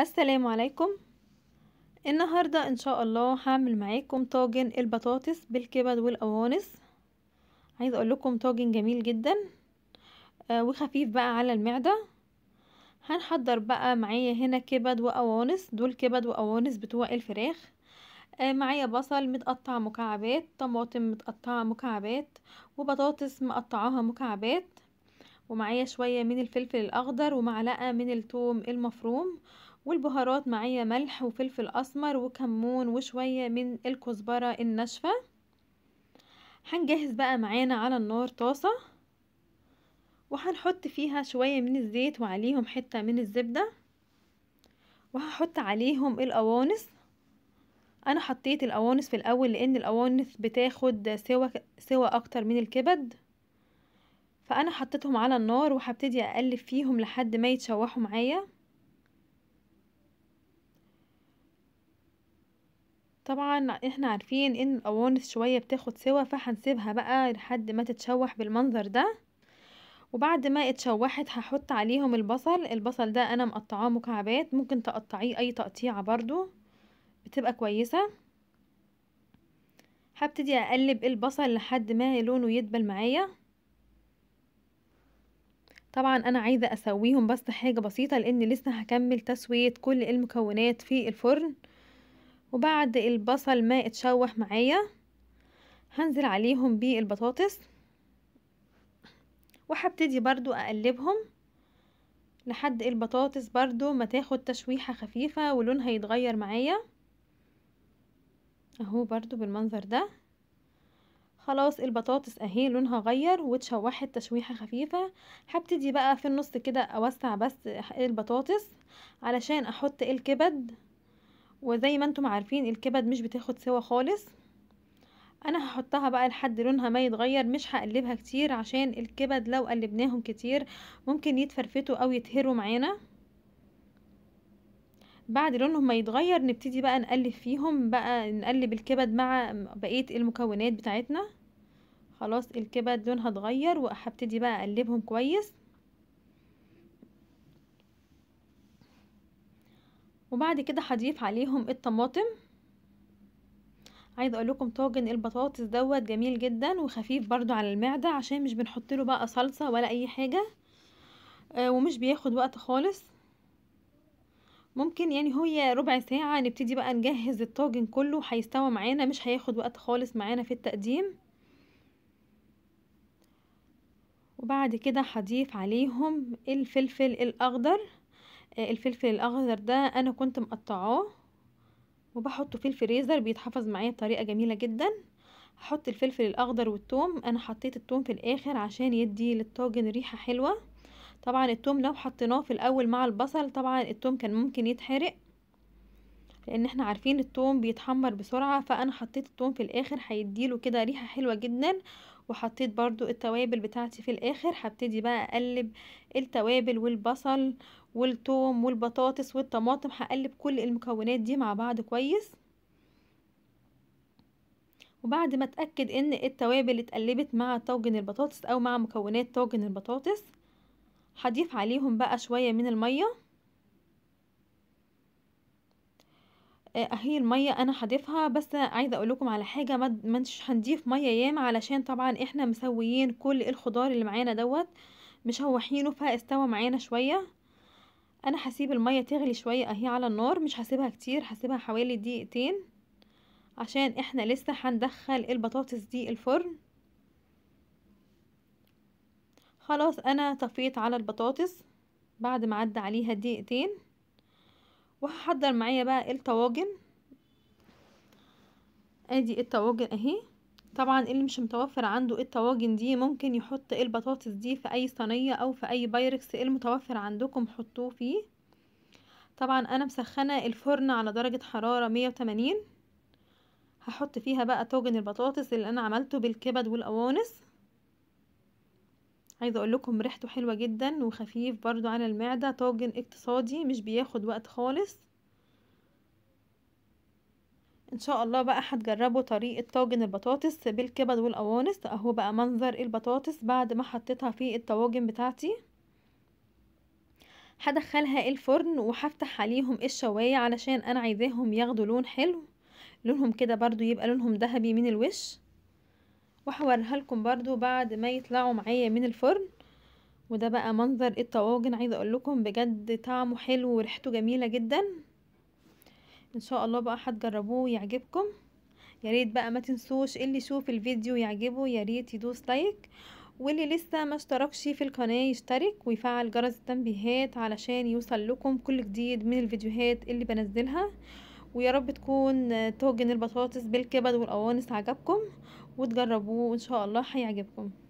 السلام عليكم النهاردة ان شاء الله هعمل معاكم طاجن البطاطس بالكبد والقوانص عايز اقول لكم طاجن جميل جدا آه وخفيف بقى على المعدة هنحضر بقى معايا هنا كبد وقوانص دول كبد وقوانص بتوع الفراخ آه معايا بصل متقطع مكعبات طماطم متقطعة مكعبات وبطاطس مقطعاها مكعبات ومعايا شوية من الفلفل الأخضر ومعلقة من التوم المفروم والبهارات معايا ملح وفلفل اسمر وكمون وشوية من الكزبرة الناشفة هنجهز بقى معانا على النار طاسة وهنحط فيها شوية من الزيت وعليهم حتة من الزبدة وهحط عليهم القوانص انا حطيت القوانص في الاول لان القوانص بتاخد سوا سوا اكتر من الكبد فانا حطيتهم على النار وهبتدي اقلب فيهم لحد ما يتشوحوا معايا طبعا احنا عارفين ان القوانص شوية بتاخد سوا فهنسيبها بقى لحد ما تتشوح بالمنظر ده وبعد ما اتشوحت هحط عليهم البصل البصل ده انا مقطعاه مكعبات ممكن تقطعيه اي تقطيعة برضو بتبقى كويسة هبتدي اقلب البصل لحد ما لونه يدبل معايا طبعا انا عايزة اسويهم بس حاجة بسيطة لان لسه هكمل تسوية كل المكونات في الفرن وبعد البصل ما اتشوح معايا هنزل عليهم بالبطاطس وهبتدي برضو اقلبهم لحد البطاطس برضو ما تاخد تشويحة خفيفة ولونها يتغير معايا اهو برضو بالمنظر ده خلاص البطاطس اهي لونها غير واتشوحت تشويحه خفيفه هبتدي بقى في النص كده اوسع بس البطاطس علشان احط الكبد وزي ما انتم عارفين الكبد مش بتاخد سوا خالص انا هحطها بقى لحد لونها ما يتغير مش هقلبها كتير عشان الكبد لو قلبناهم كتير ممكن يتفرفتوا او يتهروا معانا بعد لونهم ما يتغير نبتدي بقى نقلب فيهم بقى نقلب الكبد مع بقية المكونات بتاعتنا خلاص الكبد لونها اتغير وهبتدي بقى اقلبهم كويس وبعد كده هضيف عليهم الطماطم عايزه اقول لكم طاجن البطاطس دوت جميل جدا وخفيف برضو على المعده عشان مش بنحط له بقى صلصه ولا اي حاجه آه، ومش بياخد وقت خالص ممكن يعني هي ربع ساعه نبتدي بقى نجهز الطاجن كله هيستوى معانا مش هياخد وقت خالص معانا في التقديم وبعد كده هضيف عليهم الفلفل الاخضر الفلفل الاخضر ده انا كنت مقطعاه وبحطه في الفريزر بيتحفظ معايا بطريقه جميله جدا هحط الفلفل الاخضر والثوم انا حطيت الثوم في الاخر عشان يدي للطاجن ريحه حلوه طبعا الثوم لو حطيناه في الاول مع البصل طبعا الثوم كان ممكن يتحرق لان احنا عارفين التوم بيتحمر بسرعة فانا حطيت التوم في الاخر هيديله كده ريحة حلوة جدا وحطيت برضو التوابل بتاعتي في الاخر هبتدي بقى اقلب التوابل والبصل والتوم والبطاطس والطماطم هقلب كل المكونات دي مع بعض كويس وبعد ما اتاكد ان التوابل اتقلبت مع طاجن البطاطس او مع مكونات طاجن البطاطس هضيف عليهم بقى شوية من المية اهي الميه انا هضيفها بس عايزه اقول لكم على حاجه ما مش هنضيف ميه ياما علشان طبعا احنا مسويين كل الخضار اللي معانا دوت مش هوحينه فاستوى معانا شويه انا هسيب الميه تغلي شويه اهي على النار مش هسيبها كتير هسيبها حوالي دقيقتين عشان احنا لسه هندخل البطاطس دي الفرن خلاص انا طفيت على البطاطس بعد ما عدى عليها دقيقتين وهحضر معايا بقى الطواجن ادي الطواجن اهي طبعا اللي مش متوفر عنده الطواجن دي ممكن يحط البطاطس دي في اي صينيه او في اي بايركس المتوفر عندكم حطوه فيه طبعا انا مسخنه الفرن على درجه حراره 180 هحط فيها بقى طاجن البطاطس اللي انا عملته بالكبد والقوانص عايزه اقول لكم ريحته حلوه جدا وخفيف برضو على المعده طاجن اقتصادي مش بياخد وقت خالص ان شاء الله بقى هتجربوا طريقه طاجن البطاطس بالكبد والقوانص اهو بقى منظر البطاطس بعد ما حطيتها في الطواجن بتاعتي هدخلها الفرن وهفتح عليهم الشوايه علشان انا عايزاهم ياخدوا لون حلو لونهم كده برضو يبقى لونهم ذهبي من الوش وهوريها لكم برضو بعد ما يطلعوا معايا من الفرن وده بقى منظر الطواجن عايزه اقول لكم بجد طعمه حلو وريحته جميله جدا ان شاء الله بقى هتجربوه ويعجبكم يا ريت بقى ما تنسوش اللي يشوف الفيديو يعجبه يا ريت يدوس لايك واللي لسه ما اشتركش في القناه يشترك ويفعل جرس التنبيهات علشان يوصل لكم كل جديد من الفيديوهات اللي بنزلها ويا رب تكون طاجن البطاطس بالكبد والقوانص عجبكم وتجربوه وان شاء الله هيعجبكم